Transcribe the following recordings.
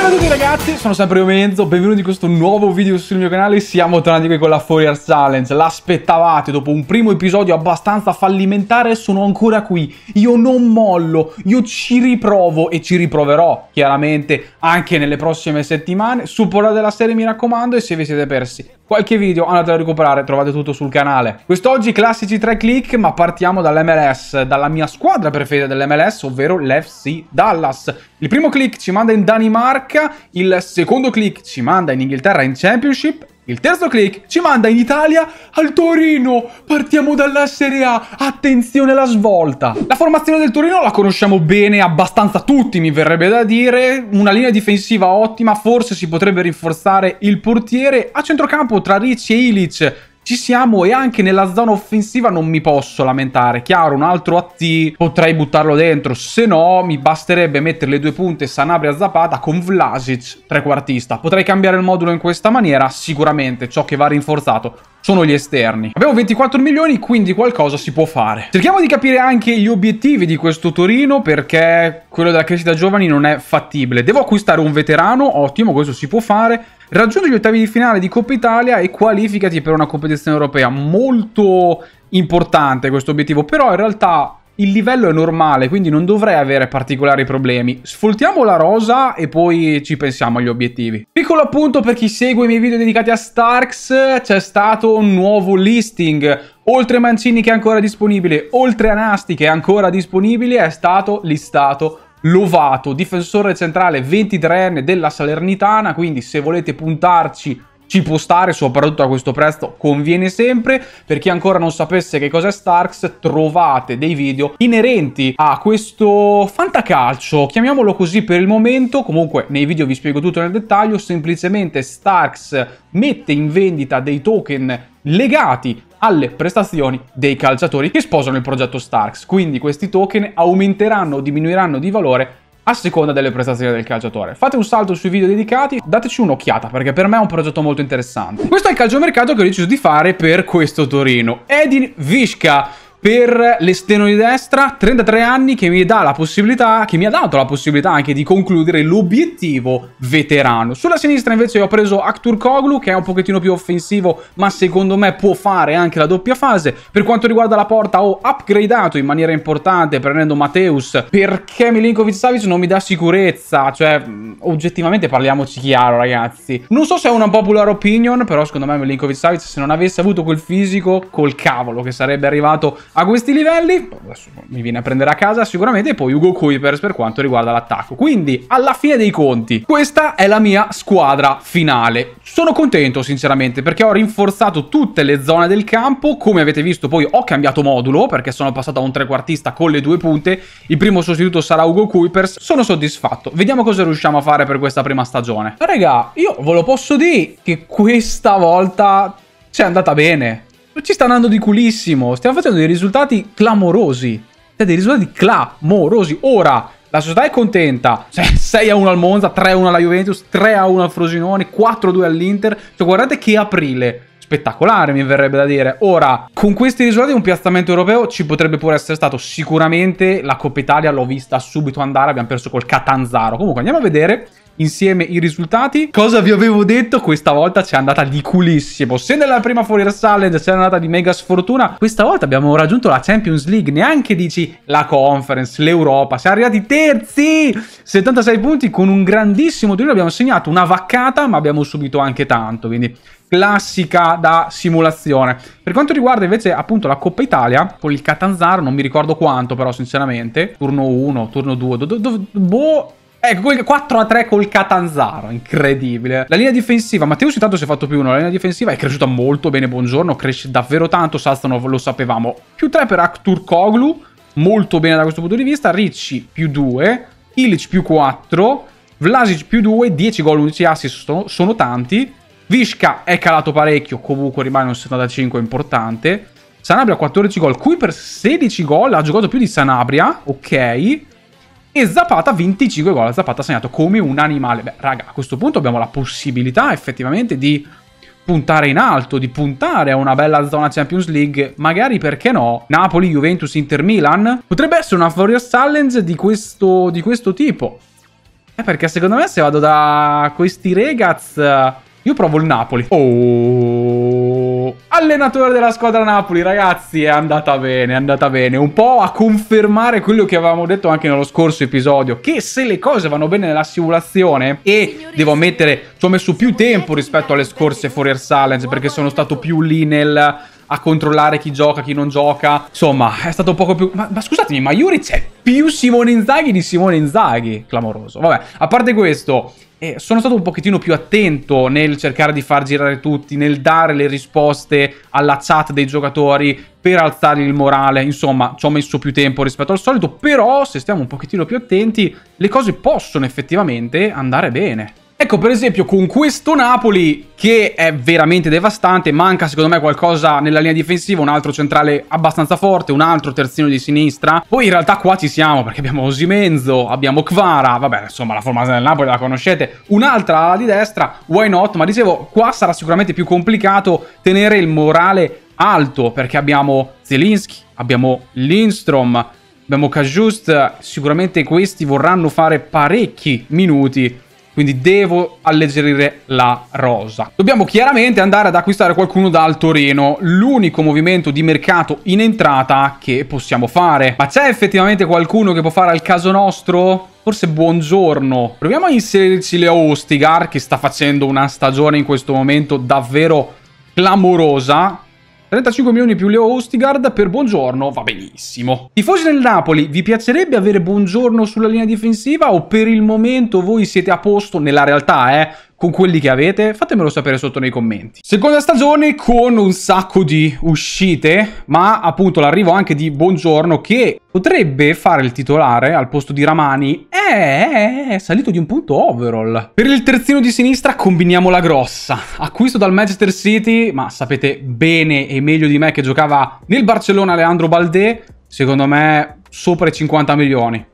Ciao a tutti ragazzi, sono sempre Mezzo, benvenuti in questo nuovo video sul mio canale Siamo tornati qui con la Fourier Challenge L'aspettavate, dopo un primo episodio abbastanza fallimentare sono ancora qui Io non mollo, io ci riprovo e ci riproverò chiaramente anche nelle prossime settimane Supportate la serie mi raccomando e se vi siete persi qualche video andate a recuperare, trovate tutto sul canale. Quest'oggi classici tre click, ma partiamo dall'MLS, dalla mia squadra preferita dell'MLS, ovvero l'FC Dallas. Il primo click ci manda in Danimarca, il secondo click ci manda in Inghilterra in Championship il terzo click ci manda in Italia al Torino. Partiamo dalla Serie A. Attenzione alla svolta. La formazione del Torino la conosciamo bene, abbastanza tutti mi verrebbe da dire. Una linea difensiva ottima, forse si potrebbe rinforzare il portiere. A centrocampo tra Ricci e Ilic ci siamo e anche nella zona offensiva non mi posso lamentare. Chiaro, un altro AT potrei buttarlo dentro, se no mi basterebbe mettere le due punte Sanabria Zapata con Vlasic trequartista. Potrei cambiare il modulo in questa maniera? Sicuramente, ciò che va rinforzato sono gli esterni. Abbiamo 24 milioni, quindi qualcosa si può fare. Cerchiamo di capire anche gli obiettivi di questo Torino, perché quello della crescita giovani non è fattibile. Devo acquistare un veterano, ottimo, questo si può fare. Raggiungi gli ottavi di finale di Coppa Italia e qualificati per una competizione europea. Molto importante questo obiettivo, però in realtà il livello è normale, quindi non dovrei avere particolari problemi. Sfoltiamo la rosa e poi ci pensiamo agli obiettivi. Piccolo appunto per chi segue i miei video dedicati a Starks, c'è stato un nuovo listing. Oltre Mancini che è ancora disponibile, oltre Anasti che è ancora disponibile, è stato listato Lovato, difensore centrale 23enne della Salernitana, quindi se volete puntarci ci può stare, soprattutto a questo prezzo conviene sempre. Per chi ancora non sapesse che cos'è Starks, trovate dei video inerenti a questo fantacalcio, chiamiamolo così per il momento, comunque nei video vi spiego tutto nel dettaglio, semplicemente Starks mette in vendita dei token legati alle prestazioni dei calciatori che sposano il progetto Starks. Quindi questi token aumenteranno o diminuiranno di valore a seconda delle prestazioni del calciatore. Fate un salto sui video dedicati, dateci un'occhiata perché per me è un progetto molto interessante. Questo è il calciomercato che ho deciso di fare per questo Torino. Edin Visca, per l'esterno di destra, 33 anni che mi dà la possibilità, che mi ha dato la possibilità anche di concludere l'obiettivo veterano. Sulla sinistra invece ho preso Aktur Koglu che è un pochettino più offensivo ma secondo me può fare anche la doppia fase. Per quanto riguarda la porta ho upgradato in maniera importante prendendo Mateus perché Milinkovic Savic non mi dà sicurezza, cioè mm, oggettivamente parliamoci chiaro ragazzi. Non so se è una popular opinion però secondo me Milinkovic Savic se non avesse avuto quel fisico col cavolo che sarebbe arrivato a questi livelli, adesso mi viene a prendere a casa sicuramente, e poi Ugo Kuipers per quanto riguarda l'attacco. Quindi, alla fine dei conti, questa è la mia squadra finale. Sono contento, sinceramente, perché ho rinforzato tutte le zone del campo, come avete visto poi ho cambiato modulo, perché sono passato a un trequartista con le due punte, il primo sostituto sarà Ugo Kuipers, sono soddisfatto. Vediamo cosa riusciamo a fare per questa prima stagione. Raga, io ve lo posso dire che questa volta ci è andata bene. Non ci sta andando di culissimo. Stiamo facendo dei risultati clamorosi. Cioè, dei risultati clamorosi. Ora, la società è contenta. Cioè, 6 a 1 al Monza, 3 a 1 alla Juventus, 3 a 1 al Frosinone, 4 a 2 all'Inter. Cioè, guardate che aprile spettacolare, mi verrebbe da dire. Ora, con questi risultati un piazzamento europeo ci potrebbe pure essere stato sicuramente la Coppa Italia l'ho vista subito andare, abbiamo perso col Catanzaro. Comunque andiamo a vedere insieme i risultati. Cosa vi avevo detto? Questa volta c'è andata di culissimo. Se nella prima Fourier Challenge c'è andata di mega sfortuna, questa volta abbiamo raggiunto la Champions League. Neanche dici la Conference, l'Europa. Siamo arrivati terzi! 76 punti con un grandissimo turno. Abbiamo segnato una vaccata, ma abbiamo subito anche tanto. Quindi classica da simulazione. Per quanto riguarda invece appunto la Coppa Italia, con il Catanzaro non mi ricordo quanto però sinceramente, turno 1, turno 2, do, boh, Ecco, 4 a 3 col Catanzaro, incredibile. La linea difensiva, Matteo intanto si è fatto più uno, la linea difensiva è cresciuta molto bene, buongiorno, cresce davvero tanto, Sastanov lo sapevamo. Più 3 per Aktur Koglu, molto bene da questo punto di vista, Ricci più 2, Ilic più 4, Vlasic più 2, 10 gol, 11 assist sono, sono tanti. Vishka è calato parecchio, comunque rimane un 75 importante. Sanabria 14 gol, qui per 16 gol ha giocato più di Sanabria, ok. E Zapata 25 gol, Zapata ha segnato come un animale. Beh, raga, a questo punto abbiamo la possibilità effettivamente di puntare in alto, di puntare a una bella zona Champions League, magari perché no, Napoli, Juventus, Inter, Milan, potrebbe essere una Furious Challenge di questo, di questo tipo. Eh, perché secondo me se vado da questi regaz, io provo il Napoli. Oh allenatore della squadra Napoli, ragazzi, è andata bene, è andata bene. Un po' a confermare quello che avevamo detto anche nello scorso episodio, che se le cose vanno bene nella simulazione, e devo ammettere, ci ho messo più tempo rispetto alle scorse Fourier Silence, perché sono stato più lì nel a controllare chi gioca, chi non gioca. Insomma, è stato un poco più... Ma, ma scusatemi, ma Yuri c'è più Simone Inzaghi di Simone Inzaghi? Clamoroso. Vabbè, a parte questo, e sono stato un pochettino più attento nel cercare di far girare tutti, nel dare le risposte alla chat dei giocatori per alzare il morale, insomma ci ho messo più tempo rispetto al solito, però se stiamo un pochettino più attenti le cose possono effettivamente andare bene. Ecco, per esempio, con questo Napoli, che è veramente devastante, manca secondo me qualcosa nella linea difensiva, un altro centrale abbastanza forte, un altro terzino di sinistra. Poi in realtà qua ci siamo, perché abbiamo Osimenzo, abbiamo Kvara, vabbè, insomma, la formazione del Napoli la conoscete. Un'altra ala di destra, why not? Ma dicevo, qua sarà sicuramente più complicato tenere il morale alto, perché abbiamo Zelinski, abbiamo Lindstrom, abbiamo Kajust, sicuramente questi vorranno fare parecchi minuti quindi devo alleggerire la rosa. Dobbiamo chiaramente andare ad acquistare qualcuno dal Torino, l'unico movimento di mercato in entrata che possiamo fare. Ma c'è effettivamente qualcuno che può fare al caso nostro? Forse buongiorno. Proviamo a inserirci Leo Ostigar, che sta facendo una stagione in questo momento davvero clamorosa. 35 milioni più Leo Ostigard per Buongiorno va benissimo. Tifosi del Napoli, vi piacerebbe avere Buongiorno sulla linea difensiva o per il momento voi siete a posto nella realtà, eh? con quelli che avete? Fatemelo sapere sotto nei commenti. Seconda stagione con un sacco di uscite, ma appunto l'arrivo anche di Buongiorno che potrebbe fare il titolare al posto di Ramani eh, eh, eh, è salito di un punto overall. Per il terzino di sinistra combiniamo la grossa. Acquisto dal Manchester City, ma sapete bene e meglio di me che giocava nel Barcellona Leandro Baldé, secondo me sopra i 50 milioni.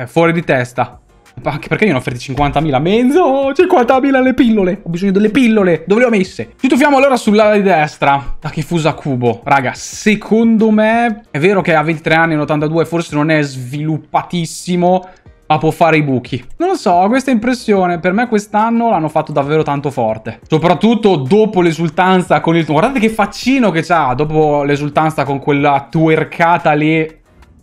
Eh, fuori di testa. Anche perché gli hanno offerti 50.000? Mezzo! 50.000 le pillole! Ho bisogno delle pillole! Dove le ho messe? Ci tuffiamo allora sull'ala di destra. Da che fusa cubo. Raga, secondo me... È vero che a 23 anni in 82 forse non è sviluppatissimo ma può fare i buchi. Non lo so, ho questa impressione. Per me quest'anno l'hanno fatto davvero tanto forte. Soprattutto dopo l'esultanza con il... Guardate che faccino che c'ha dopo l'esultanza con quella tuercata lì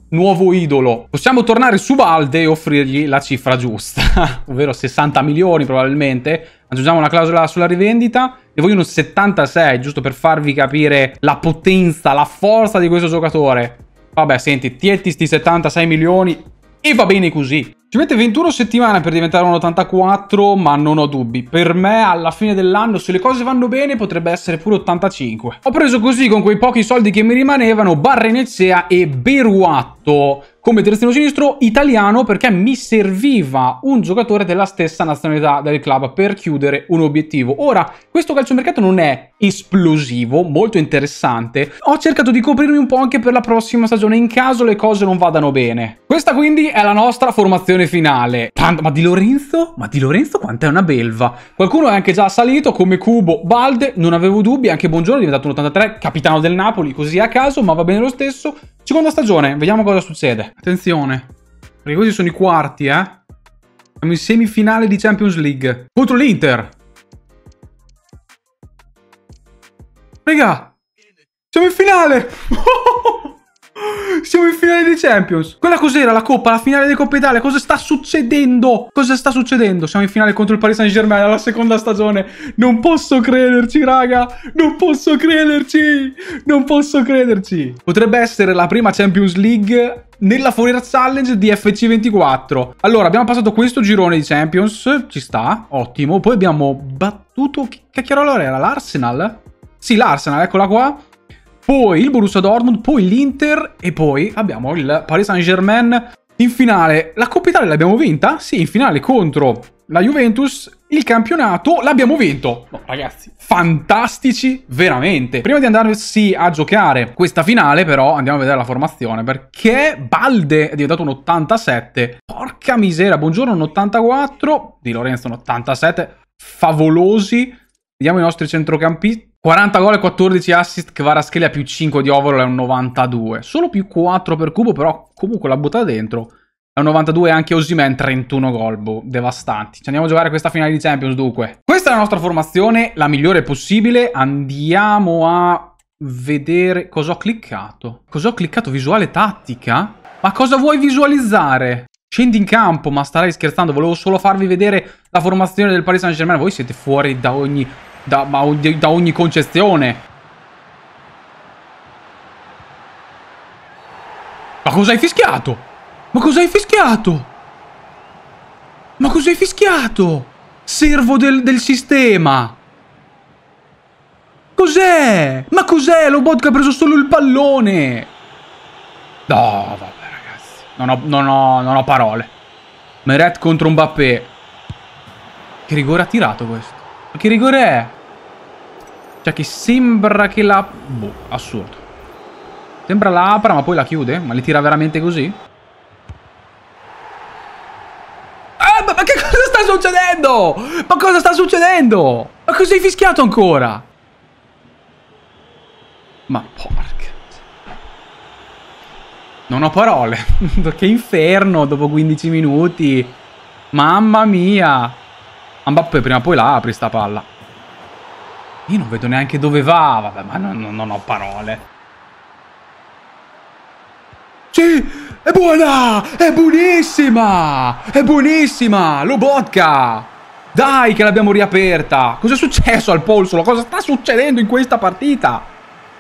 nuovo idolo. Possiamo tornare su Valde e offrirgli la cifra giusta, ovvero 60 milioni probabilmente. Aggiungiamo una clausola sulla rivendita. Ne uno 76, giusto per farvi capire la potenza, la forza di questo giocatore. Vabbè, senti, tienti sti 76 milioni e va bene così. Ci mette 21 settimane per diventare un 84, ma non ho dubbi. Per me, alla fine dell'anno, se le cose vanno bene, potrebbe essere pure 85. Ho preso così, con quei pochi soldi che mi rimanevano, Barra Barrenezea e Beruatto come terzino sinistro italiano perché mi serviva un giocatore della stessa nazionalità del club per chiudere un obiettivo. Ora, questo calciomercato non è esplosivo, molto interessante. Ho cercato di coprirmi un po' anche per la prossima stagione in caso le cose non vadano bene. Questa quindi è la nostra formazione finale. Tanto, ma di Lorenzo? Ma di Lorenzo quant'è una belva? Qualcuno è anche già salito come Cubo Balde, non avevo dubbi, anche Buongiorno è diventato un 83, capitano del Napoli, così a caso, ma va bene lo stesso. Seconda stagione, vediamo cosa succede. Attenzione, perché questi sono i quarti, eh. Siamo in semifinale di Champions League. Contro l'Inter. Raga, siamo in finale! Siamo in finale di Champions. Quella cos'era la coppa, la finale di Coppa Italia. Cosa sta succedendo? Cosa sta succedendo? Siamo in finale contro il Paris Saint Germain alla seconda stagione. Non posso crederci, raga. Non posso crederci. Non posso crederci. Potrebbe essere la prima Champions League nella Fourier Challenge di FC24. Allora, abbiamo passato questo girone di Champions. Ci sta, ottimo. Poi abbiamo battuto... Che allora era? L'Arsenal? Sì, l'Arsenal, eccola qua poi il Borussia Dortmund, poi l'Inter e poi abbiamo il Paris Saint-Germain in finale. La Coppa Italia l'abbiamo vinta? Sì, in finale contro la Juventus, il campionato l'abbiamo vinto. No, boh, ragazzi, fantastici veramente. Prima di andarsi a giocare questa finale, però, andiamo a vedere la formazione perché Balde è diventato un 87. Porca misera, buongiorno un 84, Di Lorenzo un 87, favolosi. Vediamo i nostri centrocampisti. 40 gol e 14 assist, Kvaratskhelia più 5 di Overall è un 92. Solo più 4 per cubo, però comunque la butta dentro. È un 92 anche Osimen 31 gol, boh, devastanti. Ci andiamo a giocare questa finale di Champions dunque. Questa è la nostra formazione, la migliore possibile. Andiamo a vedere cosa ho cliccato. Cosa ho cliccato? Visuale tattica? Ma cosa vuoi visualizzare? Scendi in campo, ma starai scherzando, volevo solo farvi vedere la formazione del Paris Saint-Germain. Voi siete fuori da ogni da, ma, da ogni concezione. Ma cosa hai fischiato? Ma cosa hai fischiato? Ma cosa hai fischiato? Servo del, del sistema! Cos'è? Ma cos'è? L'Obot che ha preso solo il pallone! No, vabbè ragazzi. Non ho, non ho, non ho parole. Meret contro Mbappé. Che rigore ha tirato questo? Ma che rigore è? Cioè che sembra che la... Boh, assurdo. Sembra la apra ma poi la chiude? Ma li tira veramente così? Ah, ma, ma che cosa sta succedendo? Ma cosa sta succedendo? Ma cosa hai fischiato ancora? Ma porca... Non ho parole. che inferno dopo 15 minuti. Mamma mia. Mbappé prima o poi la apri sta palla. Io non vedo neanche dove va, vabbè, ma non, non, ho parole. Sì! È buona! È buonissima! È buonissima! Lobotka! Dai che l'abbiamo riaperta! Cos'è successo al polsolo? Cosa sta succedendo in questa partita?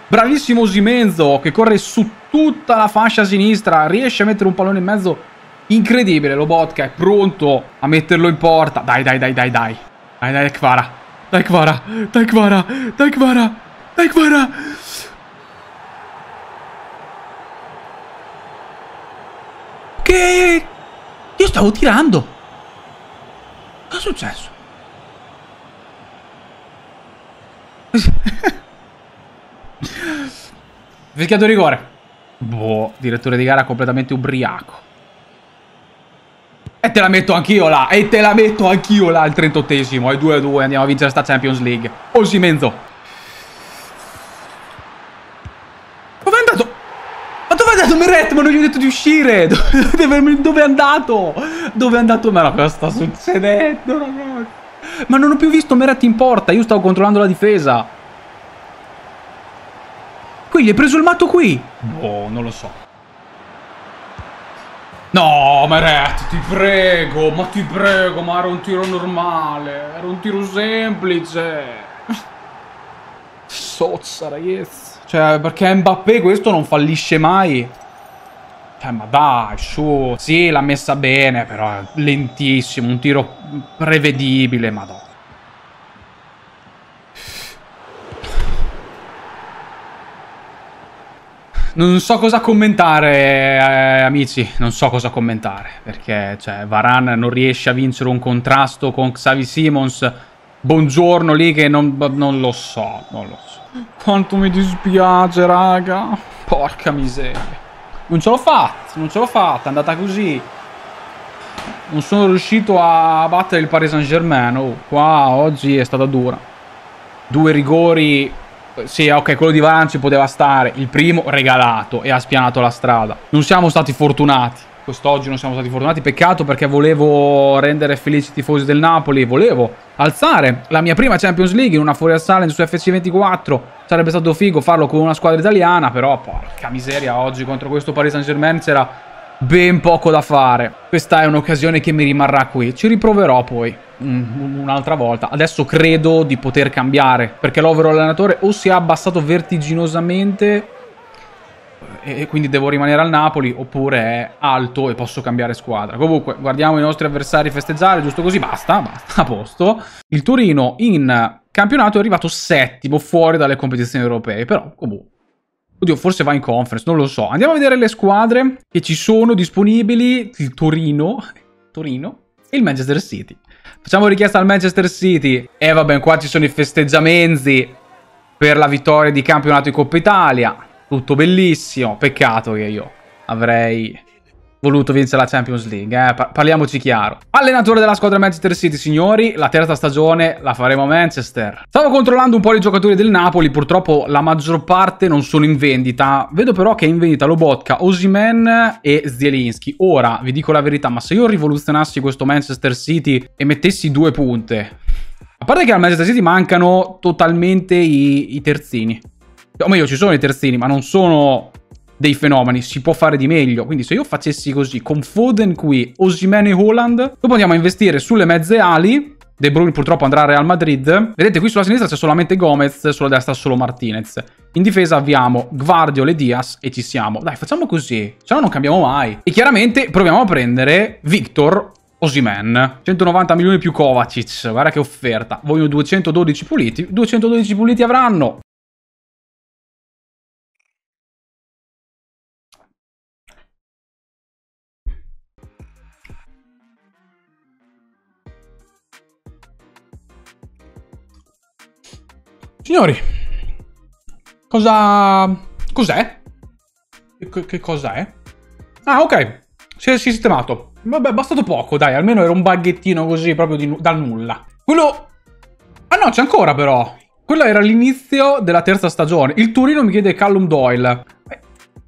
Bravissimo Simenzo che corre su tutta la fascia sinistra. Riesce a mettere un pallone in mezzo. Incredibile, Lobotka è pronto a metterlo in porta. Dai, dai, dai, dai, dai. Dai, dai, Kvara. Dai Kvara, dai Kvara, dai Kvara, dai Kvara. Che... Io stavo tirando. Cosa è successo? Fischiato rigore. Boh, direttore di gara completamente ubriaco. E te la metto anch'io là, e te la metto anch'io là Il 38esimo, E 2-2, andiamo a vincere sta Champions League. Osimenzo. Dove è andato? Ma dove è andato Meret? Ma non gli ho detto di uscire! Dove è andato? Dove è andato? Ma cosa sta succedendo, ragazzi? Ma non ho più visto Meret in porta, io stavo controllando la difesa. Qui, gli hai preso il matto qui? Boh, non lo so. No, Meret, ti prego, ma ti prego, ma era un tiro normale, era un tiro semplice. Sozza, ragazzi. Cioè, perché Mbappé questo non fallisce mai. Cioè, ma dai, su. Sì, l'ha messa bene, però lentissimo, un tiro prevedibile, madonna. Non so cosa commentare, eh, amici. Non so cosa commentare. Perché, cioè, Varane non riesce a vincere un contrasto con Xavi Simons. Buongiorno lì che non, boh, non lo so, non lo so. Quanto mi dispiace, raga. Porca miseria. Non ce l'ho fatta, non ce l'ho fatta, è andata così. Non sono riuscito a battere il Paris Saint Germain. Oh, qua oggi è stata dura. Due rigori Esatto. sì, ok, quello di Varan ci poteva stare. Il primo regalato e ha spianato la strada. Non siamo stati fortunati. Quest'oggi non siamo stati fortunati, peccato perché volevo rendere felici i tifosi del Napoli, volevo alzare la mia prima Champions League in una fuori Challenge su FC24. Sarebbe stato figo farlo con una squadra italiana, però porca miseria, oggi contro questo Paris Saint-Germain c'era ben poco da fare. Questa è un'occasione che mi rimarrà qui. Ci riproverò poi mm, un'altra volta. Adesso credo di poter cambiare, perché l'overall allenatore o si è abbassato vertiginosamente eh, e quindi devo rimanere al Napoli, oppure è alto e posso cambiare squadra. Comunque, guardiamo i nostri avversari festeggiare, giusto così, basta, basta, a posto. Il Torino in campionato è arrivato settimo fuori dalle competizioni europee, però comunque Oddio, forse va in conference, non lo so. Andiamo a vedere le squadre che ci sono disponibili. Il Torino, Torino e il Manchester City. Facciamo richiesta al Manchester City. E eh, vabbè, qua ci sono i festeggiamenti per la vittoria di campionato di Coppa Italia. Tutto bellissimo. Peccato che io avrei voluto vincere la Champions League, eh? parliamoci chiaro. Allenatore della squadra Manchester City, signori, la terza stagione la faremo a Manchester. Stavo controllando un po' i giocatori del Napoli, purtroppo la maggior parte non sono in vendita, vedo però che è in vendita Lobotka, Osimen e Zielinski. Ora, vi dico la verità, ma se io rivoluzionassi questo Manchester City e mettessi due punte... A parte che al Manchester City mancano totalmente i, i terzini. O meglio, ci sono i terzini, ma non sono dei fenomeni, si può fare di meglio. Quindi se io facessi così, con Foden qui, Osimene e Holland, dopo andiamo a investire sulle mezze ali, De Bruyne purtroppo andrà al Real Madrid. Vedete qui sulla sinistra c'è solamente Gomez, sulla destra solo Martinez. In difesa abbiamo Guardiol e Diaz e ci siamo. Dai, facciamo così, se no non cambiamo mai. E chiaramente proviamo a prendere Victor Osimen. 190 milioni più Kovacic, guarda che offerta. Vogliono 212 puliti, 212 puliti avranno. Signori, cosa... cos'è? Che, cosa è? Ah, ok, si è sistemato. Vabbè, è bastato poco, dai, almeno era un baghettino così, proprio di, dal nulla. Quello... Ah no, c'è ancora però. Quello era l'inizio della terza stagione. Il Turino mi chiede Callum Doyle. Eh,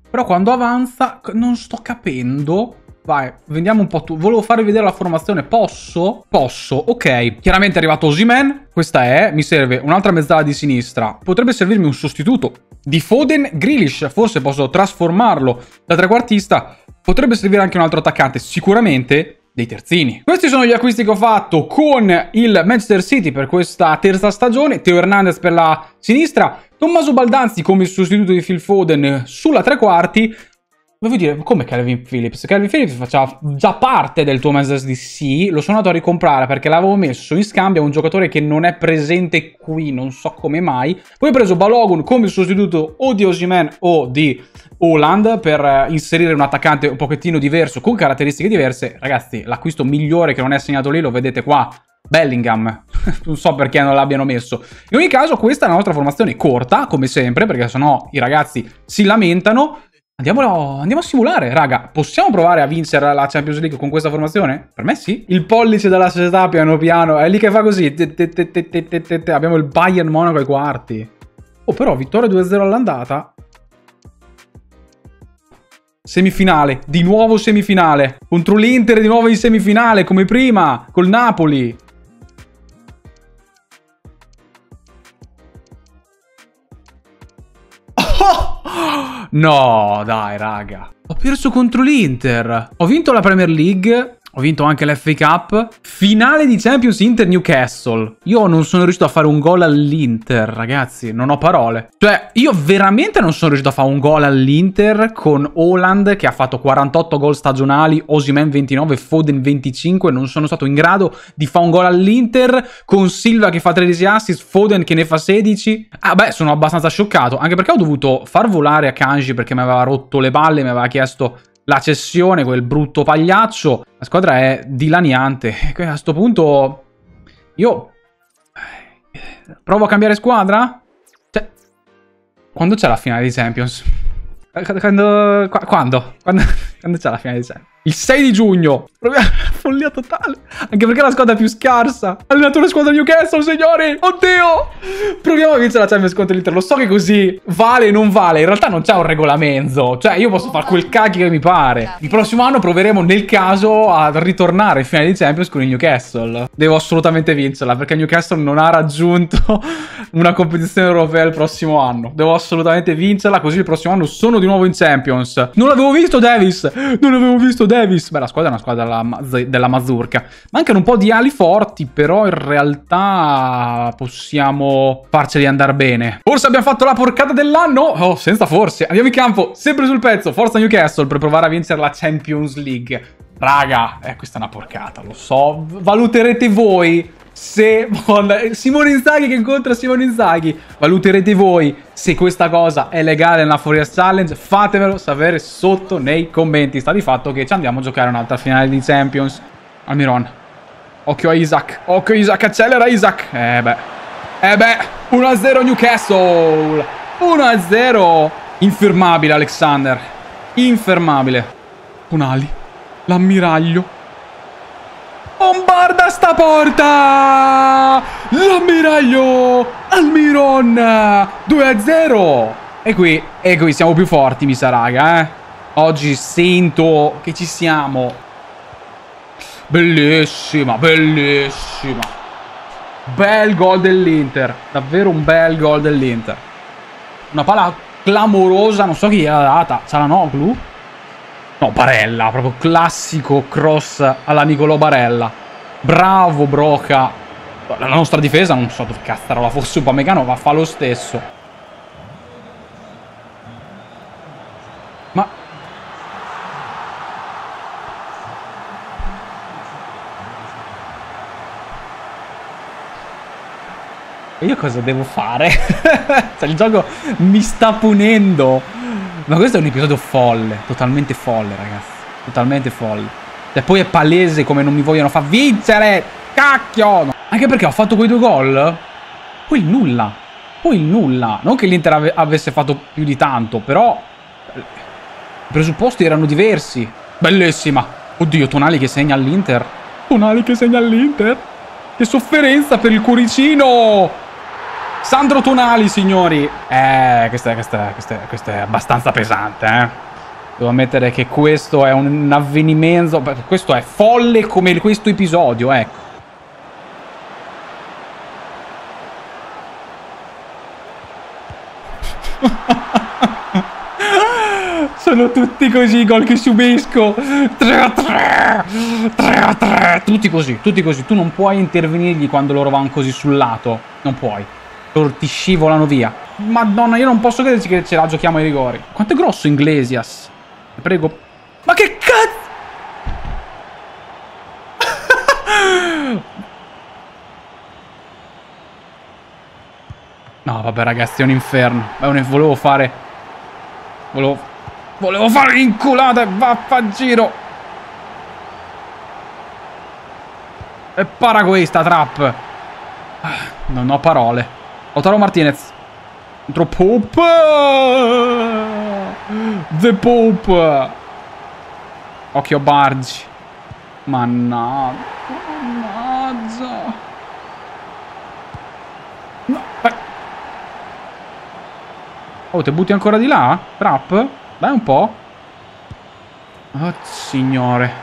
però quando avanza non sto capendo Vai, vendiamo un po' tu. Volevo farvi vedere la formazione. Posso? Posso, ok. Chiaramente è arrivato Osimen. Questa è, mi serve un'altra mezzala di sinistra. Potrebbe servirmi un sostituto di Foden Grealish. Forse posso trasformarlo da trequartista. Potrebbe servire anche un altro attaccante. Sicuramente dei terzini. Questi sono gli acquisti che ho fatto con il Manchester City per questa terza stagione, Teo Hernandez per la sinistra, Tommaso Baldanzi come sostituto di Phil Foden sulla tre quarti, Devo dire, come Calvin Phillips? Calvin Phillips faceva già parte del tuo Masters DC, lo sono andato a ricomprare perché l'avevo messo in scambio a un giocatore che non è presente qui, non so come mai. Poi ho preso Balogun come sostituto o di Osiman o di Holland per eh, inserire un attaccante un pochettino diverso, con caratteristiche diverse. Ragazzi, l'acquisto migliore che non è segnato lì lo vedete qua, Bellingham, non so perché non l'abbiano messo. In ogni caso questa è la nostra formazione corta, come sempre, perché sennò i ragazzi si lamentano. Andiamolo, andiamo a simulare, raga. Possiamo provare a vincere la Champions League con questa formazione? Per me sì. Il pollice della società piano piano, è lì che fa così. Abbiamo il Bayern Monaco ai quarti. Oh, però, vittoria 2-0 all'andata. Semifinale, di nuovo semifinale. Contro l'Inter di nuovo in semifinale, come prima, col Napoli. No, dai, raga. Ho perso contro l'Inter. Ho vinto la Premier League ho vinto anche l'FA Cup. Finale di Champions Inter-Newcastle. Io non sono riuscito a fare un gol all'Inter, ragazzi. Non ho parole. Cioè, io veramente non sono riuscito a fare un gol all'Inter con Holland che ha fatto 48 gol stagionali, Osimen 29, Foden 25. Non sono stato in grado di fare un gol all'Inter con Silva che fa 13 assist, Foden che ne fa 16. Ah beh, sono abbastanza scioccato. Anche perché ho dovuto far volare a Kanji perché mi aveva rotto le balle, mi aveva chiesto la cessione, quel brutto pagliaccio. La squadra è dilaniante. A questo punto io eh, provo a cambiare squadra? Cioè, quando c'è la finale di Champions? Quando? Quando? quando? Quando c'è la finale di sempre? Il 6 di giugno. Proviamo. Follia totale. Anche perché è la squadra più scarsa. Allenatore squadra Newcastle, signori. Oddio. Proviamo a vincere la Champions contro l'Inter. Lo so che così vale o non vale. In realtà non c'è un regolamento. Cioè, io posso fare quel cacchio che mi pare. Il prossimo anno proveremo nel caso a ritornare in finale di Champions con il Newcastle. Devo assolutamente vincerla perché il Newcastle non ha raggiunto una competizione europea il prossimo anno. Devo assolutamente vincerla così il prossimo anno sono di nuovo in Champions. Non l'avevo visto Davis. Non avevo visto Davis. Beh, la squadra è una squadra della, della Mazurka. Mancano un po' di ali forti, però in realtà possiamo farceli andare bene. Forse abbiamo fatto la porcata dell'anno? Oh, senza forse. Andiamo in campo, sempre sul pezzo. Forza Newcastle per provare a vincere la Champions League. Raga, eh, questa è una porcata, lo so. Valuterete voi se Simone Inzaghi che incontra Simone Inzaghi valuterete voi se questa cosa è legale nella Furious Challenge fatemelo sapere sotto nei commenti sta di fatto che ci andiamo a giocare un'altra finale di Champions Almiron occhio a Isaac occhio a Isaac accelera Isaac eh beh eh beh 1-0 Newcastle 1-0 infermabile Alexander infermabile Punali l'ammiraglio sta porta! L'ammiraglio Almiron 2-0. E qui, e qui siamo più forti, mi sa, raga, eh. Oggi sento che ci siamo. Bellissima, bellissima. Bel gol dell'Inter. Davvero un bel gol dell'Inter. Una palla clamorosa, non so chi gliela ha data. Saranoglu? No, Barella, proprio classico cross alla Nicolò Barella. Bravo Broca. La nostra difesa, non so che cazzarola fosse Upamecano, ma fa lo stesso. Ma... Io cosa devo fare? cioè, il gioco mi sta punendo. Ma questo è un episodio folle, totalmente folle, ragazzi. Totalmente folle. E poi è palese come non mi vogliono far vincere. Cacchio! No. Anche perché ho fatto quei due gol. Poi nulla. Poi nulla. Non che l'Inter ave avesse fatto più di tanto, però... Eh, I presupposti erano diversi. Bellissima. Oddio, Tonali che segna all'Inter. Tonali che segna all'Inter. Che sofferenza per il cuoricino! Sandro Tonali, signori. Eh, questa, questa, questa, questa è abbastanza pesante, eh. Devo ammettere che questo è un avvenimento. Questo è folle come questo episodio, ecco. Sono tutti così i gol che subisco. 3 a 3. 3 a 3. Tutti così, tutti così. Tu non puoi intervenirgli quando loro vanno così sul lato. Non puoi. Loro ti scivolano via. Madonna, io non posso crederci che ce la giochiamo ai rigori. Quanto è grosso Inglesias? Prego. Ma che cazzo? no, vabbè ragazzi, è un inferno. Beh, volevo fare... Volevo... Volevo fare l'inculata e vaffa E para questa trap. Non ho parole. Otaro Martinez. Troppo... The Pope! Occhio Bargi. Mannaggia. Mannaggia. No. Eh. Oh, te butti ancora di là? Trap? Dai un po'. Oh, signore.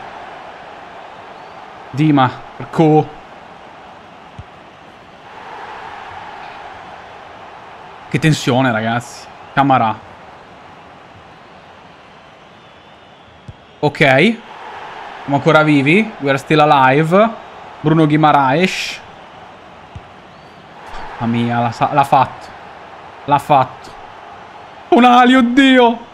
Dima. Co Che tensione, ragazzi. Camarà Ok. Siamo ancora vivi. We are still alive. Bruno Guimaraes. Mamma mia, l'ha fatto. L'ha fatto. Un ali, oddio!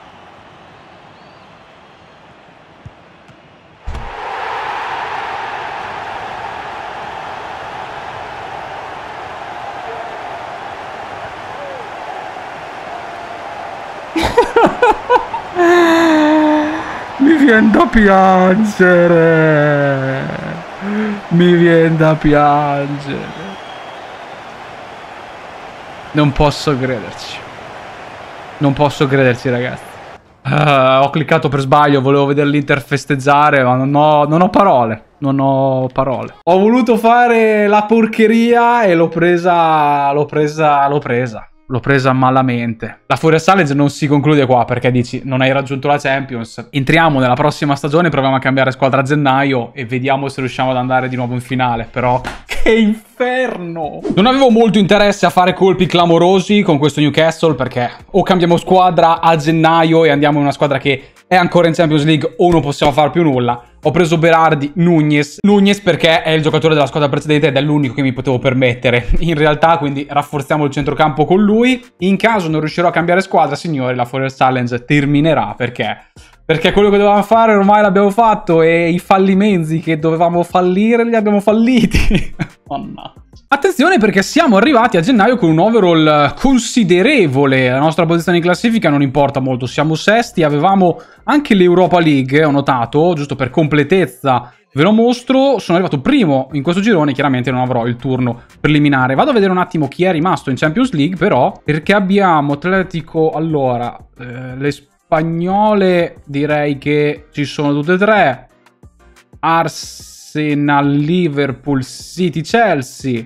viene da piangere. Mi viene da piangere. Non posso crederci. Non posso crederci, ragazzi. Uh, ho cliccato per sbaglio, volevo vedere l'Inter festeggiare, ma non ho, non ho, parole. Non ho parole. Ho voluto fare la porcheria e l'ho presa. L'ho presa. L'ho presa l'ho presa malamente. La Furia Challenge non si conclude qua perché dici non hai raggiunto la Champions. Entriamo nella prossima stagione, proviamo a cambiare squadra a gennaio e vediamo se riusciamo ad andare di nuovo in finale. Però che inferno! Non avevo molto interesse a fare colpi clamorosi con questo Newcastle perché o cambiamo squadra a gennaio e andiamo in una squadra che è ancora in Champions League o non possiamo fare più nulla ho preso Berardi, Nunez. Nunez perché è il giocatore della squadra precedente ed è l'unico che mi potevo permettere. In realtà, quindi rafforziamo il centrocampo con lui. In caso non riuscirò a cambiare squadra, signori, la Forest Challenge terminerà perché perché quello che dovevamo fare ormai l'abbiamo fatto e i fallimenti che dovevamo fallire li abbiamo falliti. Mannaggia. Attenzione perché siamo arrivati a gennaio con un overall considerevole, la nostra posizione in classifica non importa molto, siamo sesti, avevamo anche l'Europa League, ho notato, giusto per completezza ve lo mostro, sono arrivato primo in questo girone, chiaramente non avrò il turno preliminare. Vado a vedere un attimo chi è rimasto in Champions League però, perché abbiamo Atletico, allora, eh, le spagnole direi che ci sono tutte e tre. Arsenal, Liverpool, City, Chelsea.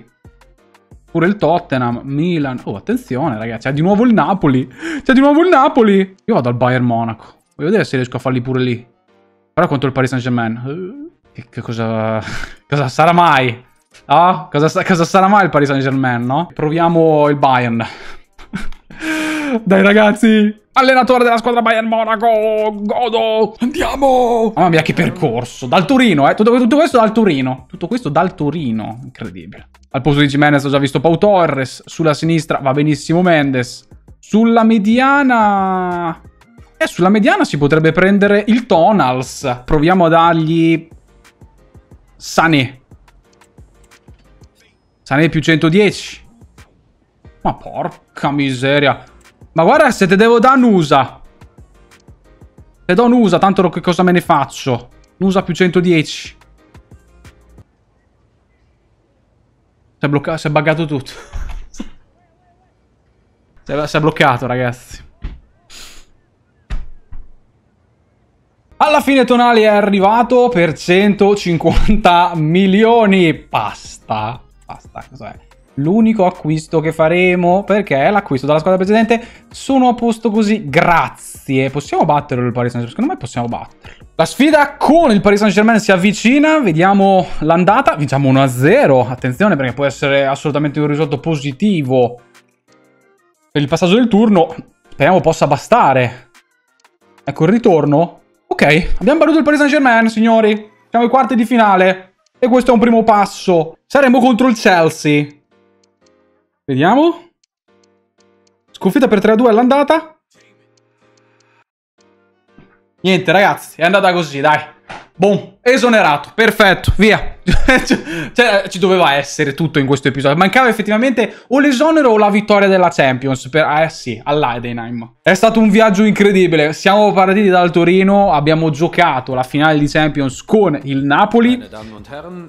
Pure il Tottenham, Milan. Oh, attenzione ragazzi, c'è di nuovo il Napoli. C'è di nuovo il Napoli. Io vado al Bayern Monaco. Voglio vedere se riesco a farli pure lì. Però contro il Paris Saint Germain. Eh, che, cosa... Cosa sarà mai? Ah, cosa, cosa sarà mai il Paris Saint Germain, no? Proviamo il Bayern. Dai ragazzi, allenatore della squadra Bayern Monaco, godo, andiamo! Mamma mia che percorso, dal Turino, eh, tutto, tutto questo dal Turino, tutto questo dal Turino, incredibile. Al posto di Jimenez ho già visto Pau Torres, sulla sinistra va benissimo Mendes, sulla mediana... Eh, sulla mediana si potrebbe prendere il Tonals, proviamo a dargli Sané. Sané più 110. Ma porca miseria. Ma guarda, se te devo dare Nusa. Se do Nusa, tanto che cosa me ne faccio? Nusa più 110. Si è si è buggato tutto. si, è, si è bloccato, ragazzi. Alla fine Tonali è arrivato per 150 milioni. Basta. Basta, cos'è? l'unico acquisto che faremo perché è l'acquisto della squadra precedente. Sono a posto così, grazie. Possiamo batterlo il Paris Saint-Germain? Secondo me possiamo batterlo. La sfida con il Paris Saint-Germain si avvicina, vediamo l'andata. Vinciamo 1-0, attenzione perché può essere assolutamente un risultato positivo. Per il passaggio del turno speriamo possa bastare. Ecco il ritorno. Ok, abbiamo battuto il Paris Saint-Germain, signori. Siamo ai quarti di finale. E questo è un primo passo. Saremo contro il Chelsea. Vediamo. Sconfitta per 3-2 all'andata. Niente, ragazzi, è andata così, dai. Boom, esonerato, perfetto, via. cioè, ci doveva essere tutto in questo episodio. Mancava effettivamente o l'esonero o la vittoria della Champions. Per... Ah, eh sì, all'Aidenheim. È stato un viaggio incredibile. Siamo partiti dal Torino, abbiamo giocato la finale di Champions con il Napoli.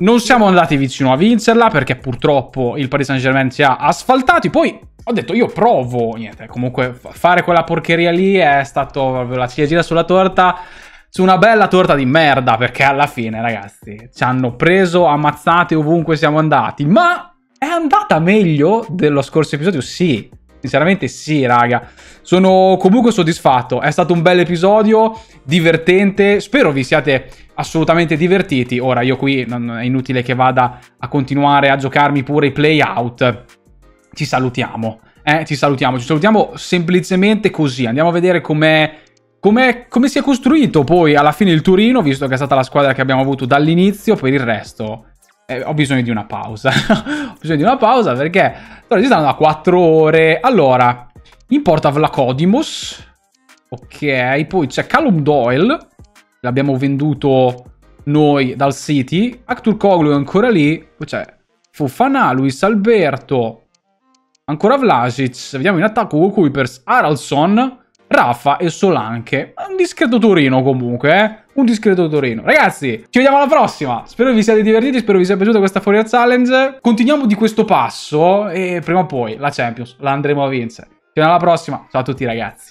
Non siamo andati vicino a vincerla perché purtroppo il Paris Saint Germain ci ha asfaltati. Poi ho detto io provo, niente, comunque fare quella porcheria lì è stato proprio la ciliegina sulla torta su una bella torta di merda, perché alla fine, ragazzi, ci hanno preso ammazzate ovunque siamo andati, ma è andata meglio dello scorso episodio? Sì, Sinceramente sì, raga. Sono comunque soddisfatto. È stato un bel episodio, divertente. Spero vi siate assolutamente divertiti. Ora, io qui non, è inutile che vada a continuare a giocarmi pure i play out. Ci salutiamo. Eh, ci salutiamo, ci salutiamo semplicemente così. Andiamo a vedere com'è come, come si è costruito poi alla fine il Turino, visto che è stata la squadra che abbiamo avuto dall'inizio, per il resto eh, ho bisogno di una pausa. ho bisogno di una pausa perché sto stanno da 4 ore. Allora, importa porta Ok, poi c'è Callum Doyle. L'abbiamo venduto noi dal City. Actur Coglu è ancora lì. Poi c'è Fofana, Luis Alberto. Ancora Vlasic. Vediamo in attacco Wukui per Haraldson. Raffa e Solanche. Un discreto Torino comunque, eh? Un discreto Torino. Ragazzi, ci vediamo alla prossima. Spero vi siate divertiti, spero vi sia piaciuta questa Foria Challenge. Continuiamo di questo passo e prima o poi la Champions la andremo a vincere. Ci vediamo alla prossima. Ciao a tutti ragazzi.